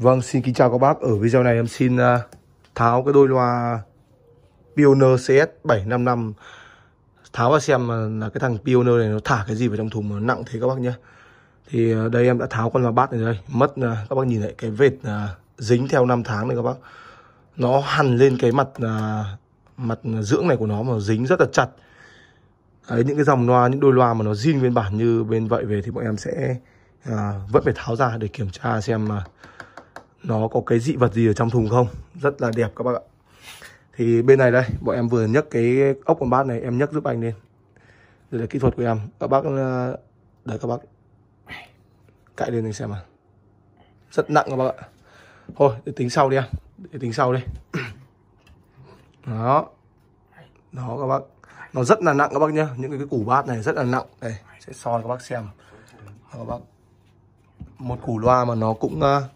Vâng, xin kính chào các bác. Ở video này em xin à, tháo cái đôi loa Pioneer CS755 tháo và xem là cái thằng Pioneer này nó thả cái gì vào trong thùng mà nặng thế các bác nhé. Thì à, đây em đã tháo con loa bát này đây, mất à, các bác nhìn lại cái vệt dính theo năm tháng này các bác. Nó hằn lên cái mặt mặt dưỡng này của nó mà dính rất là chặt. Đấy, những cái dòng loa, những đôi loa mà nó zin nguyên bản như bên vậy về thì bọn em sẽ à, vẫn phải tháo ra để kiểm tra xem mà nó có cái dị vật gì ở trong thùng không rất là đẹp các bạn ạ thì bên này đây bọn em vừa nhấc cái ốc của bát này em nhấc giúp anh lên đây là kỹ thuật của em các bác ờ, đợi các bác cãi lên anh xem mà rất nặng các bác ạ thôi để tính sau đi em để tính sau đi đó đó các bác nó rất là nặng các bác nhá những cái củ bát này rất là nặng đây sẽ soi các bác xem đó, các bác một củ loa mà nó cũng uh,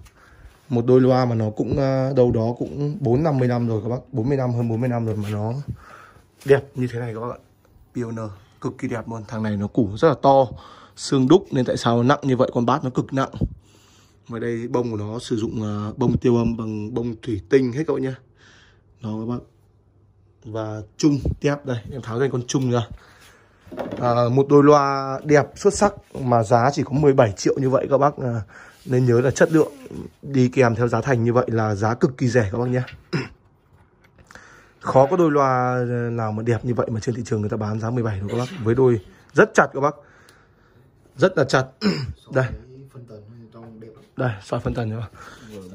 một đôi loa mà nó cũng ờ, đâu đó cũng 4 50 năm rồi các bác 40 năm hơn 40 năm rồi mà nó đẹp như thế này các bác ạ Pioneer cực kỳ đẹp luôn thằng này nó củ rất là to xương đúc nên tại sao nặng như vậy con bát nó cực nặng và đây bông của nó sử dụng ờ, bông tiêu âm bằng bông thủy tinh hết các bạn nhé đó các bác và chung tép đây em tháo ra con chung ra à, một đôi loa đẹp xuất sắc mà giá chỉ có 17 triệu như vậy các bác nên nhớ là chất lượng đi kèm theo giá thành như vậy là giá cực kỳ rẻ các bác nhé khó có đôi loa nào mà đẹp như vậy mà trên thị trường người ta bán giá 17 đâu các bác với đôi rất chặt các bác rất là chặt đây đây soi phân tần các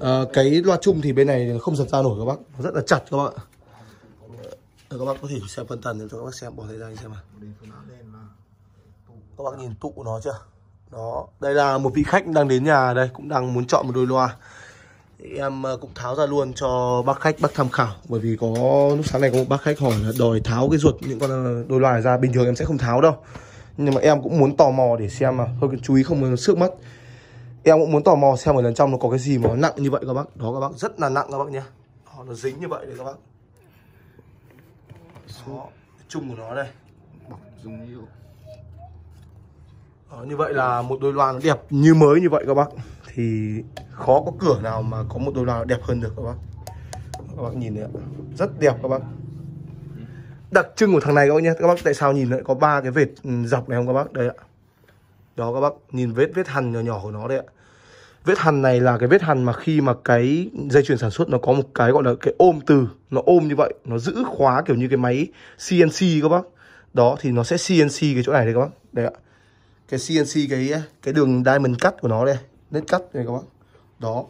à, cái loa chung thì bên này không giật ra nổi các bác rất là chặt các bác các bác có thể xem phân tần cho các bác xem bỏ tay ra xem mà các bác nhìn tụ nó chưa đó đây là một vị khách đang đến nhà đây cũng đang muốn chọn một đôi loa em ờ, cũng tháo ra luôn cho bác khách bác tham khảo bởi vì có lúc sáng nay có một bác khách hỏi là đòi tháo cái ruột những con ờ, đôi loài ra bình thường em sẽ không tháo đâu nhưng mà em cũng muốn tò mò để xem mà hơi chú ý không muốn xước mất em cũng muốn tò mò xem ở lần trong nó có cái gì mà nó nặng như vậy các bác đó các bác rất là nặng các bác nhé đó, nó dính như vậy đấy các bác đó, chung của nó đây bọc dùng nhiều đó, ờ, như vậy là một đôi loa nó đẹp như mới như vậy các bác thì khó có cửa nào mà có một đôi loa đẹp hơn được các bác các bác nhìn này ạ rất đẹp các bác đặc trưng của thằng này các bác nhé các bác tại sao nhìn lại có ba cái vệt ừ, dọc này không các bác đây ạ đó các bác nhìn vết vết hằn nhỏ nhỏ của nó đấy ạ vết hằn này là cái vết hằn mà khi mà cái dây chuyền sản xuất nó có một cái gọi là cái ôm từ nó ôm như vậy nó giữ khóa kiểu như cái máy CNC các bác đó thì nó sẽ CNC cái chỗ này đấy các bác đây ạ cái CNC cái cái đường diamond cắt của nó đây nét cắt này các bạn đó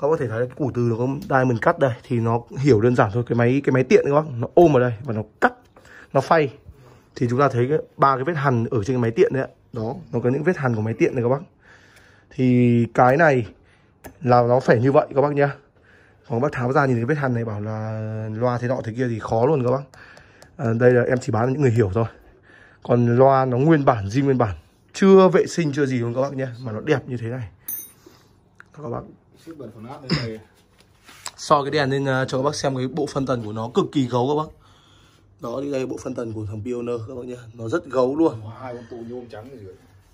các có thể thấy cái củ từ nó có diamond cắt đây thì nó hiểu đơn giản thôi cái máy cái máy tiện các bạn nó ôm vào đây và nó cắt nó phay thì chúng ta thấy ba cái vết hằn ở trên cái máy tiện đấy đó nó có những vết hằn của máy tiện này các bác thì cái này là nó phải như vậy các bác nhá còn bác tháo ra nhìn cái vết hằn này bảo là loa thế nọ thế kia thì khó luôn các bác à, đây là em chỉ bán những người hiểu thôi còn loa nó nguyên bản di nguyên bản chưa vệ sinh chưa gì luôn các bác nhé mà nó đẹp như thế này các bác so cái đèn lên ờ, cho các bác xem cái bộ phân tần của nó cực kỳ gấu các bác đó thì đây bộ phân tần của thằng Pioneer các bác nhé nó rất gấu luôn hai con tụ nhôm trắng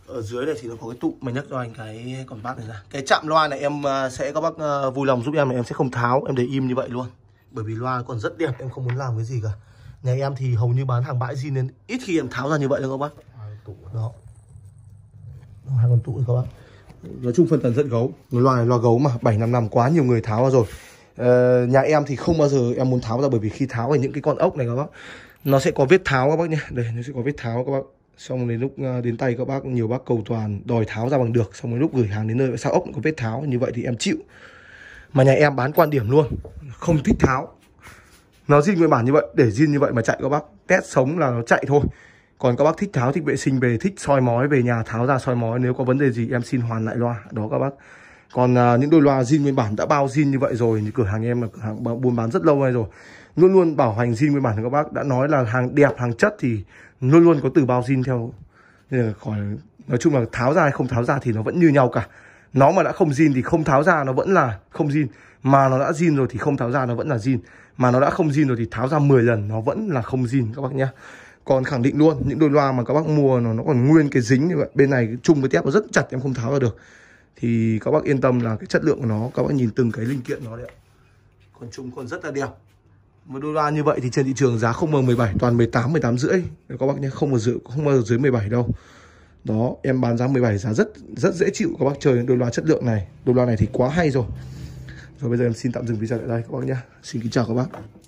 ở dưới ở này thì nó có cái tụ mà nhắc cho anh cái còn bác này ra cái chạm loa này em ờ, sẽ các bác ờ, vui lòng giúp em này em sẽ không tháo em để im như vậy luôn bởi vì loa còn rất đẹp em không muốn làm cái gì cả nhà em thì hầu như bán hàng bãi gì nên ít khi em tháo ra như vậy đâu các bác à. đó hai con tụ các bác nói chung phần tần rất gấu loa này loa gấu mà bảy năm năm quá nhiều người tháo ra rồi ờ, nhà em thì không bao giờ em muốn tháo ra bởi vì khi tháo thì những cái con ốc này các bác nó sẽ có vết tháo các bác nhé đây nó sẽ có vết tháo các bác xong đến lúc ờ, đến tay các bác nhiều bác cầu toàn đòi tháo ra bằng được xong đến lúc gửi hàng đến nơi sao ốc có vết tháo như vậy thì em chịu mà nhà em bán quan điểm luôn không thích tháo nó zin nguyên bản như vậy để zin như vậy mà chạy các bác test sống là nó chạy thôi còn các bác thích tháo thích vệ sinh về thích soi mói về nhà tháo ra soi mói nếu có vấn đề gì em xin hoàn lại loa đó các bác còn à, những đôi loa zin nguyên bản đã bao zin như vậy rồi như cửa hàng em là cửa hàng buôn bán rất lâu nay rồi luôn luôn bảo hành zin nguyên bản cho các bác đã nói là hàng đẹp hàng chất thì luôn luôn có từ bao zin theo nên là khỏi nói chung là tháo ra hay không tháo ra thì nó vẫn như nhau cả nó mà đã không zin thì không tháo ra nó vẫn là không zin mà nó đã zin rồi thì không tháo ra nó vẫn là zin mà nó đã không zin rồi thì tháo ra 10 lần nó vẫn là không zin các bác nhé còn khẳng định luôn những đôi loa mà các bác mua nó, nó còn nguyên cái dính như vậy bên này chung với tép nó rất chặt em không tháo ra được thì các bác yên tâm là cái chất lượng của nó các bác nhìn từng cái linh kiện nó đấy còn chung còn rất là đẹp một đôi loa như vậy thì trên thị trường giá không mờ 17 toàn 18 18 rưỡi các bác nhé không bao dưới không bao dưới 17 đâu đó em bán giá 17 giá rất rất dễ chịu các bác chơi đôi loa chất lượng này đôi loa này thì quá hay rồi rồi bây giờ em xin tạm dừng video tại đây các bác nhé xin kính chào các bác